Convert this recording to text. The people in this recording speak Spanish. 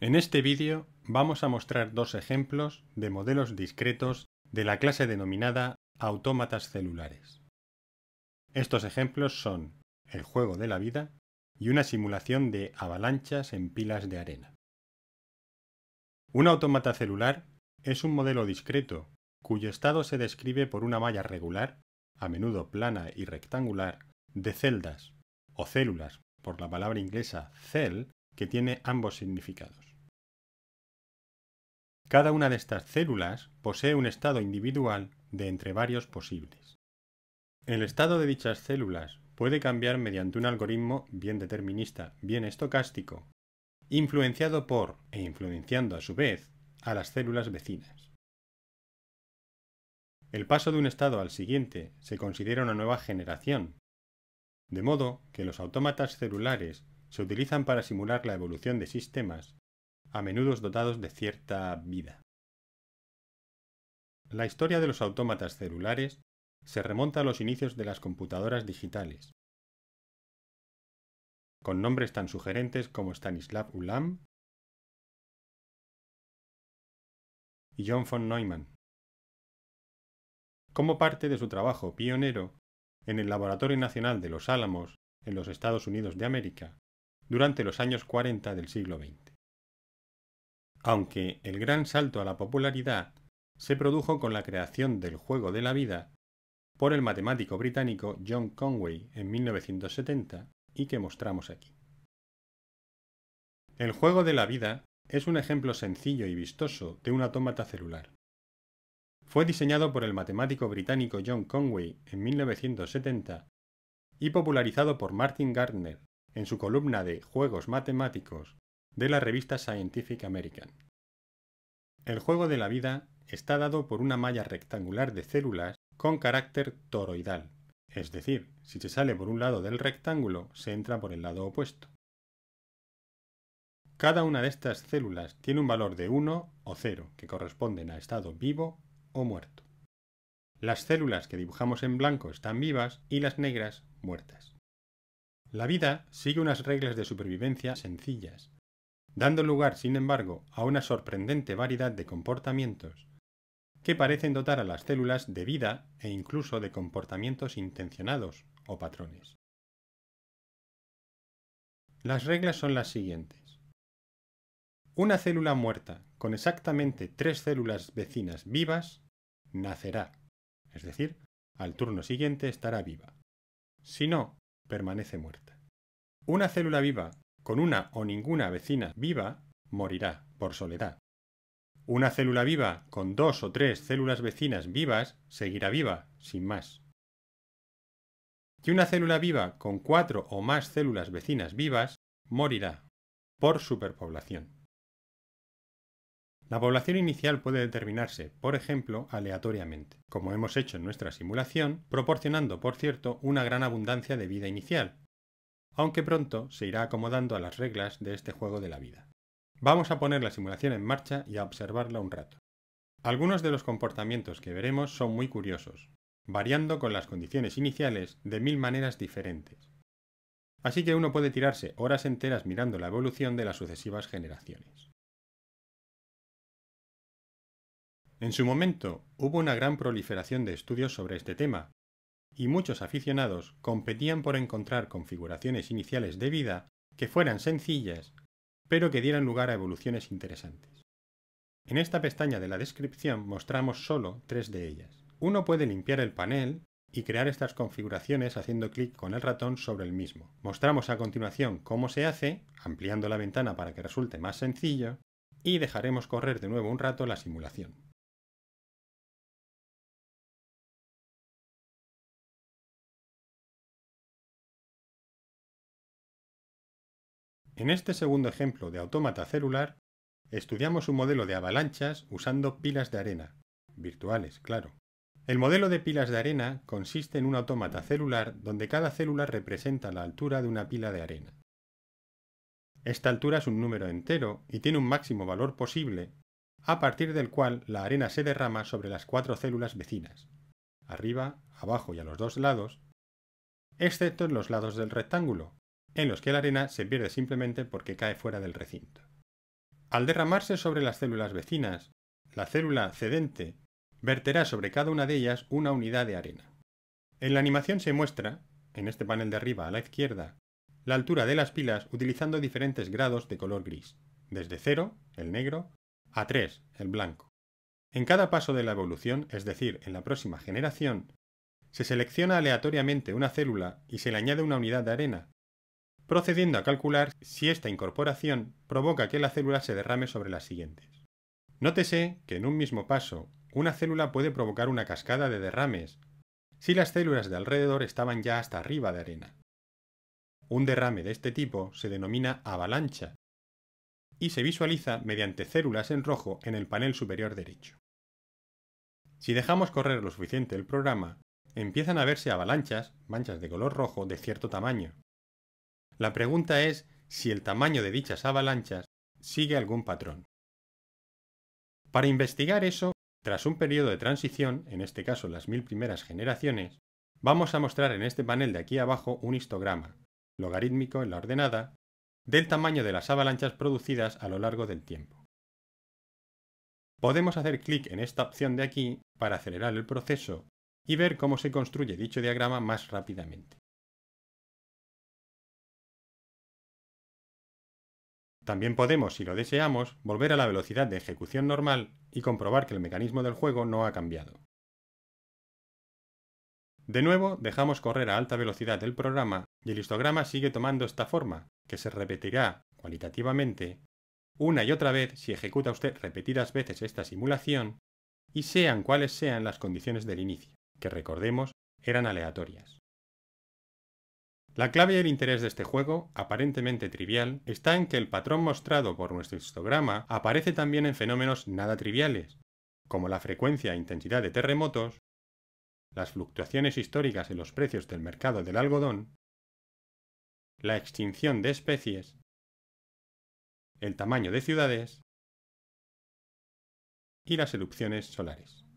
En este vídeo vamos a mostrar dos ejemplos de modelos discretos de la clase denominada autómatas celulares. Estos ejemplos son el juego de la vida y una simulación de avalanchas en pilas de arena. Un autómata celular es un modelo discreto cuyo estado se describe por una malla regular, a menudo plana y rectangular, de celdas o células, por la palabra inglesa cell, que tiene ambos significados. Cada una de estas células posee un estado individual de entre varios posibles. El estado de dichas células puede cambiar mediante un algoritmo bien determinista, bien estocástico, influenciado por e influenciando a su vez a las células vecinas. El paso de un estado al siguiente se considera una nueva generación, de modo que los autómatas celulares se utilizan para simular la evolución de sistemas a menudo dotados de cierta vida. La historia de los autómatas celulares se remonta a los inicios de las computadoras digitales, con nombres tan sugerentes como Stanislav Ulam y John von Neumann, como parte de su trabajo pionero en el Laboratorio Nacional de los Álamos en los Estados Unidos de América durante los años 40 del siglo XX. Aunque el gran salto a la popularidad se produjo con la creación del juego de la vida por el matemático británico John Conway en 1970 y que mostramos aquí. El juego de la vida es un ejemplo sencillo y vistoso de un autómata celular. Fue diseñado por el matemático británico John Conway en 1970 y popularizado por Martin Gardner en su columna de Juegos Matemáticos de la revista Scientific American. El juego de la vida está dado por una malla rectangular de células con carácter toroidal, es decir, si se sale por un lado del rectángulo, se entra por el lado opuesto. Cada una de estas células tiene un valor de 1 o 0, que corresponden a estado vivo o muerto. Las células que dibujamos en blanco están vivas y las negras muertas. La vida sigue unas reglas de supervivencia sencillas, dando lugar, sin embargo, a una sorprendente variedad de comportamientos que parecen dotar a las células de vida e incluso de comportamientos intencionados o patrones. Las reglas son las siguientes. Una célula muerta con exactamente tres células vecinas vivas nacerá, es decir, al turno siguiente estará viva. Si no, permanece muerta. Una célula viva con una o ninguna vecina viva, morirá por soledad. Una célula viva con dos o tres células vecinas vivas seguirá viva, sin más. Y una célula viva con cuatro o más células vecinas vivas morirá por superpoblación. La población inicial puede determinarse, por ejemplo, aleatoriamente, como hemos hecho en nuestra simulación, proporcionando, por cierto, una gran abundancia de vida inicial, aunque pronto se irá acomodando a las reglas de este juego de la vida. Vamos a poner la simulación en marcha y a observarla un rato. Algunos de los comportamientos que veremos son muy curiosos, variando con las condiciones iniciales de mil maneras diferentes. Así que uno puede tirarse horas enteras mirando la evolución de las sucesivas generaciones. En su momento hubo una gran proliferación de estudios sobre este tema, y muchos aficionados competían por encontrar configuraciones iniciales de vida que fueran sencillas, pero que dieran lugar a evoluciones interesantes. En esta pestaña de la descripción mostramos solo tres de ellas. Uno puede limpiar el panel y crear estas configuraciones haciendo clic con el ratón sobre el mismo. Mostramos a continuación cómo se hace, ampliando la ventana para que resulte más sencillo, y dejaremos correr de nuevo un rato la simulación. En este segundo ejemplo de autómata celular, estudiamos un modelo de avalanchas usando pilas de arena, virtuales, claro. El modelo de pilas de arena consiste en un autómata celular donde cada célula representa la altura de una pila de arena. Esta altura es un número entero y tiene un máximo valor posible, a partir del cual la arena se derrama sobre las cuatro células vecinas, arriba, abajo y a los dos lados, excepto en los lados del rectángulo, en los que la arena se pierde simplemente porque cae fuera del recinto. Al derramarse sobre las células vecinas, la célula cedente verterá sobre cada una de ellas una unidad de arena. En la animación se muestra, en este panel de arriba a la izquierda, la altura de las pilas utilizando diferentes grados de color gris, desde 0, el negro, a 3, el blanco. En cada paso de la evolución, es decir, en la próxima generación, se selecciona aleatoriamente una célula y se le añade una unidad de arena, procediendo a calcular si esta incorporación provoca que la célula se derrame sobre las siguientes. Nótese que en un mismo paso, una célula puede provocar una cascada de derrames si las células de alrededor estaban ya hasta arriba de arena. Un derrame de este tipo se denomina avalancha y se visualiza mediante células en rojo en el panel superior derecho. Si dejamos correr lo suficiente el programa, empiezan a verse avalanchas, manchas de color rojo de cierto tamaño, la pregunta es si el tamaño de dichas avalanchas sigue algún patrón. Para investigar eso, tras un periodo de transición, en este caso las mil primeras generaciones, vamos a mostrar en este panel de aquí abajo un histograma, logarítmico en la ordenada, del tamaño de las avalanchas producidas a lo largo del tiempo. Podemos hacer clic en esta opción de aquí para acelerar el proceso y ver cómo se construye dicho diagrama más rápidamente. También podemos, si lo deseamos, volver a la velocidad de ejecución normal y comprobar que el mecanismo del juego no ha cambiado. De nuevo, dejamos correr a alta velocidad el programa y el histograma sigue tomando esta forma, que se repetirá cualitativamente una y otra vez si ejecuta usted repetidas veces esta simulación y sean cuales sean las condiciones del inicio, que recordemos eran aleatorias. La clave del interés de este juego, aparentemente trivial, está en que el patrón mostrado por nuestro histograma aparece también en fenómenos nada triviales, como la frecuencia e intensidad de terremotos, las fluctuaciones históricas en los precios del mercado del algodón, la extinción de especies, el tamaño de ciudades y las erupciones solares.